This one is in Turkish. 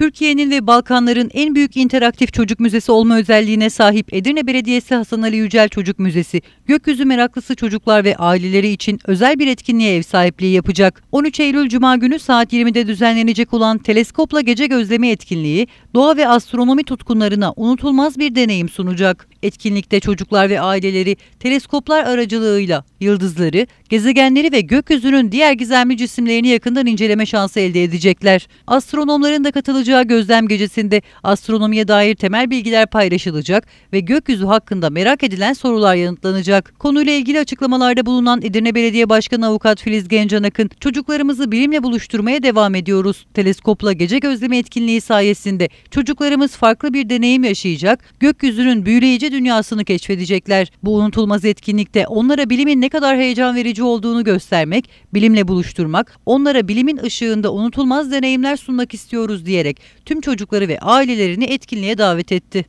Türkiye'nin ve Balkanların en büyük interaktif çocuk müzesi olma özelliğine sahip Edirne Belediyesi Hasan Ali Yücel Çocuk Müzesi, gökyüzü meraklısı çocuklar ve aileleri için özel bir etkinliğe ev sahipliği yapacak. 13 Eylül Cuma günü saat 20'de düzenlenecek olan Teleskopla Gece Gözleme etkinliği, doğa ve astronomi tutkunlarına unutulmaz bir deneyim sunacak. Etkinlikte çocuklar ve aileleri teleskoplar aracılığıyla yıldızları, gezegenleri ve gökyüzünün diğer gizemli cisimlerini yakından inceleme şansı elde edecekler. Astronomların da katılacağı yapılacağı gözlem gecesinde astronomiye dair temel bilgiler paylaşılacak ve gökyüzü hakkında merak edilen sorular yanıtlanacak. Konuyla ilgili açıklamalarda bulunan Edirne Belediye Başkanı Avukat Filiz Gencanakın çocuklarımızı bilimle buluşturmaya devam ediyoruz. Teleskopla gece gözleme etkinliği sayesinde çocuklarımız farklı bir deneyim yaşayacak, gökyüzünün büyüleyici dünyasını keşfedecekler. Bu unutulmaz etkinlikte onlara bilimin ne kadar heyecan verici olduğunu göstermek, bilimle buluşturmak, onlara bilimin ışığında unutulmaz deneyimler sunmak istiyoruz diyerek tüm çocukları ve ailelerini etkinliğe davet etti.